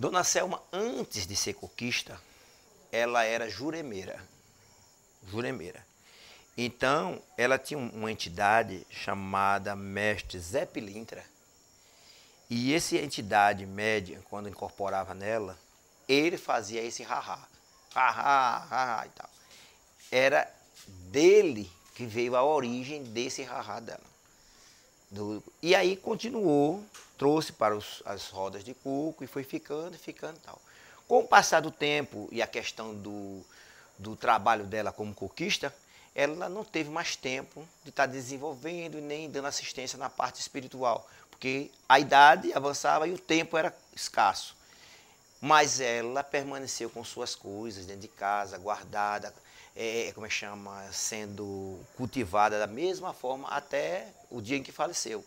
Dona Selma, antes de ser coquista, ela era juremeira. Juremeira. Então, ela tinha uma entidade chamada Mestre Zé Pilintra. E essa entidade média, quando incorporava nela, ele fazia esse rará. Rará, rará e tal. Era dele que veio a origem desse rará dela. Do, e aí continuou trouxe para os, as rodas de coco e foi ficando, e ficando tal. Com o passar do tempo e a questão do, do trabalho dela como coquista, ela não teve mais tempo de estar tá desenvolvendo nem dando assistência na parte espiritual, porque a idade avançava e o tempo era escasso. Mas ela permaneceu com suas coisas dentro de casa, guardada, é, é como é que chama, sendo cultivada da mesma forma até o dia em que faleceu.